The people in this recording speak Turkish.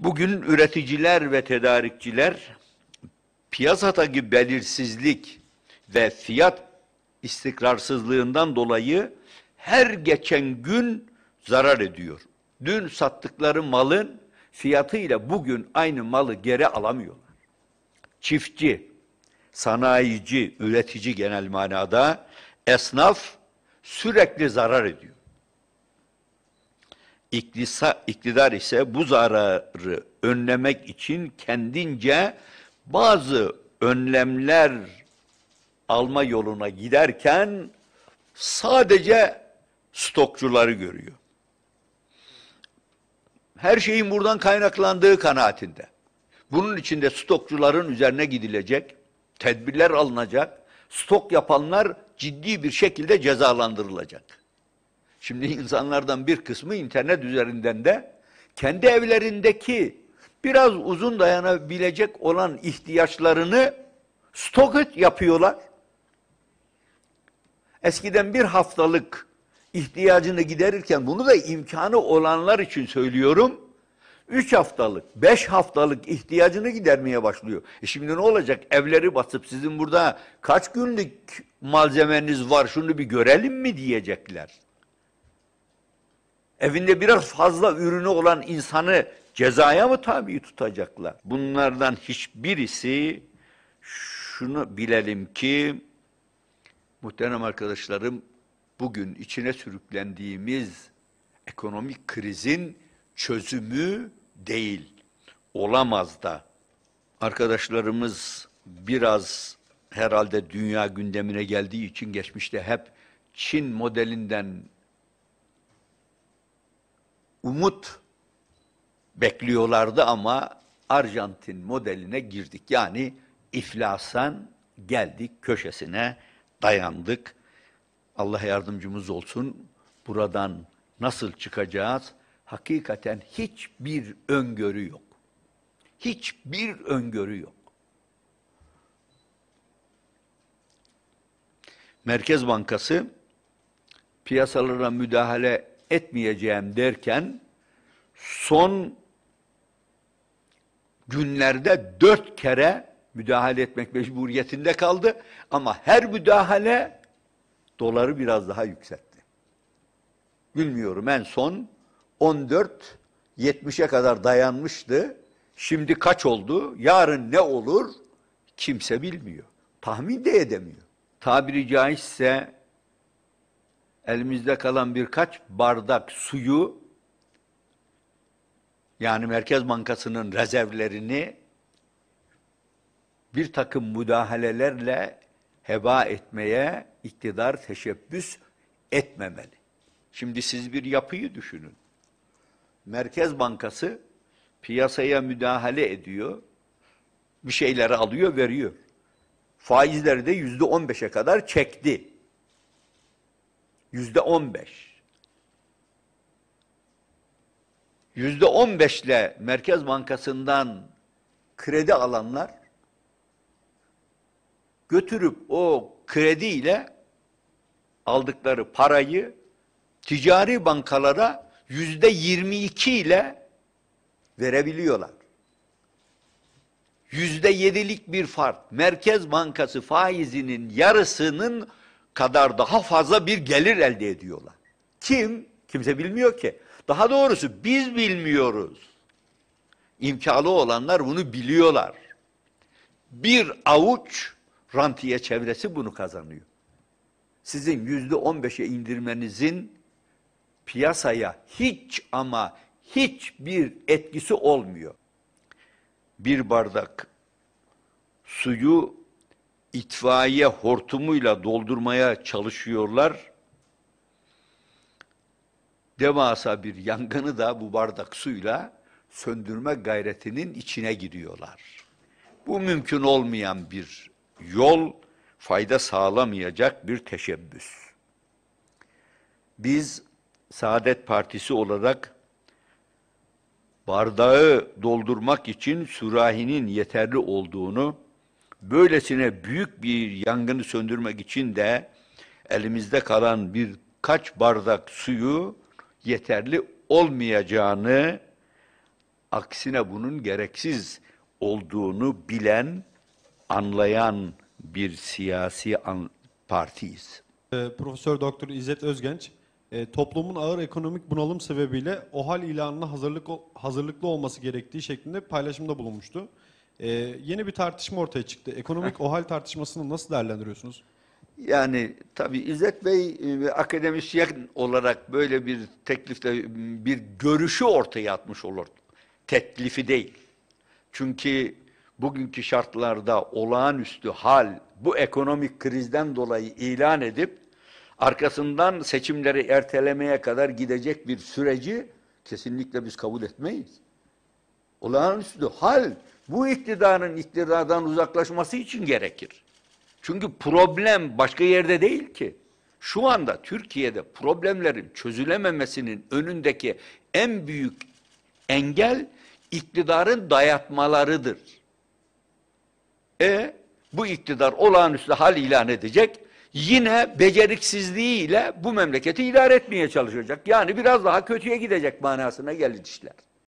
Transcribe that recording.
Bugün üreticiler ve tedarikçiler piyasadaki belirsizlik ve fiyat istikrarsızlığından dolayı her geçen gün zarar ediyor. Dün sattıkları malın fiyatıyla bugün aynı malı geri alamıyorlar. Çiftçi, sanayici, üretici genel manada esnaf sürekli zarar ediyor. İklisa, iktidar ise bu zararı önlemek için kendince bazı önlemler alma yoluna giderken sadece stokçuları görüyor. Her şeyin buradan kaynaklandığı kanaatinde. Bunun için de stokçuların üzerine gidilecek, tedbirler alınacak, stok yapanlar ciddi bir şekilde cezalandırılacak. Şimdi insanlardan bir kısmı internet üzerinden de kendi evlerindeki biraz uzun dayanabilecek olan ihtiyaçlarını stok yapıyorlar. Eskiden bir haftalık ihtiyacını giderirken bunu da imkanı olanlar için söylüyorum. Üç haftalık, beş haftalık ihtiyacını gidermeye başlıyor. E şimdi ne olacak? Evleri basıp sizin burada kaç günlük malzemeniz var şunu bir görelim mi diyecekler evinde biraz fazla ürünü olan insanı cezaya mı tabi tutacaklar? Bunlardan hiçbirisi şunu bilelim ki muhterem arkadaşlarım bugün içine sürüklendiğimiz ekonomik krizin çözümü değil. Olamaz da. Arkadaşlarımız biraz herhalde dünya gündemine geldiği için geçmişte hep Çin modelinden umut bekliyorlardı ama Arjantin modeline girdik. Yani iflasan geldik köşesine dayandık. Allah yardımcımız olsun. Buradan nasıl çıkacağız? Hakikaten hiçbir öngörü yok. Hiçbir öngörü yok. Merkez Bankası piyasalara müdahale etmeyeceğim derken son günlerde dört kere müdahale etmek mecburiyetinde kaldı. Ama her müdahale doları biraz daha yükseltti. Bilmiyorum en son 14 70'e kadar dayanmıştı. Şimdi kaç oldu? Yarın ne olur? Kimse bilmiyor. Tahmin de edemiyor. Tabiri caizse elimizde kalan birkaç bardak suyu yani Merkez Bankası'nın rezervlerini bir takım müdahalelerle heba etmeye iktidar teşebbüs etmemeli. Şimdi siz bir yapıyı düşünün. Merkez Bankası piyasaya müdahale ediyor, bir şeyleri alıyor, veriyor. Faizleri de yüzde on beşe kadar çekti yüzde on beş. Yüzde on beşle Merkez Bankası'ndan kredi alanlar götürüp o krediyle aldıkları parayı ticari bankalara yüzde yirmi iki ile verebiliyorlar. Yüzde yedilik bir fark. Merkez Bankası faizinin yarısının kadar daha fazla bir gelir elde ediyorlar. Kim? Kimse bilmiyor ki. Daha doğrusu biz bilmiyoruz. İmkalı olanlar bunu biliyorlar. Bir avuç rantiye çevresi bunu kazanıyor. Sizin yüzde on beşe indirmenizin piyasaya hiç ama hiçbir etkisi olmuyor. Bir bardak suyu itfaiye hortumuyla doldurmaya çalışıyorlar. Devasa bir yangını da bu bardak suyla söndürme gayretinin içine giriyorlar. Bu mümkün olmayan bir yol, fayda sağlamayacak bir teşebbüs. Biz Saadet Partisi olarak bardağı doldurmak için sürahinin yeterli olduğunu Böylesine büyük bir yangını söndürmek için de elimizde kalan birkaç bardak suyu yeterli olmayacağını, aksine bunun gereksiz olduğunu bilen, anlayan bir siyasi an partiyiz. E, Profesör Doktor İzzet Özgenç, e, toplumun ağır ekonomik bunalım sebebiyle OHAL ilanına hazırlık, hazırlıklı olması gerektiği şeklinde paylaşımda bulunmuştu. Ee, yeni bir tartışma ortaya çıktı. Ekonomik OHAL tartışmasını nasıl değerlendiriyorsunuz? Yani tabii İzzet Bey e, ve akademisyen olarak böyle bir teklifte bir görüşü ortaya atmış olur. Teklifi değil. Çünkü bugünkü şartlarda olağanüstü hal bu ekonomik krizden dolayı ilan edip arkasından seçimleri ertelemeye kadar gidecek bir süreci kesinlikle biz kabul etmeyiz. Olağanüstü hal bu iktidarın iktidardan uzaklaşması için gerekir. Çünkü problem başka yerde değil ki. Şu anda Türkiye'de problemlerin çözülememesinin önündeki en büyük engel iktidarın dayatmalarıdır. E bu iktidar olağanüstü hal ilan edecek. Yine beceriksizliğiyle bu memleketi idare etmeye çalışacak. Yani biraz daha kötüye gidecek manasına gelir işler.